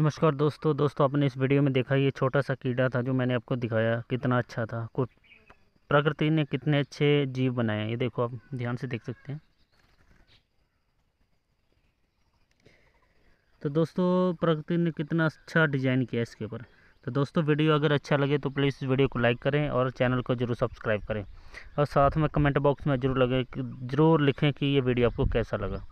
नमस्कार दोस्तों दोस्तों आपने इस वीडियो में देखा ये छोटा सा कीड़ा था जो मैंने आपको दिखाया कितना अच्छा था कुछ प्रकृति ने कितने अच्छे जीव बनाए हैं ये देखो आप ध्यान से देख सकते हैं तो दोस्तों प्रकृति ने कितना अच्छा डिज़ाइन किया इसके ऊपर तो दोस्तों वीडियो अगर अच्छा लगे तो प्लीज़ इस वीडियो को लाइक करें और चैनल को ज़रूर सब्सक्राइब करें और साथ में कमेंट बॉक्स में ज़रूर लगे ज़रूर लिखें कि ये वीडियो आपको कैसा लगा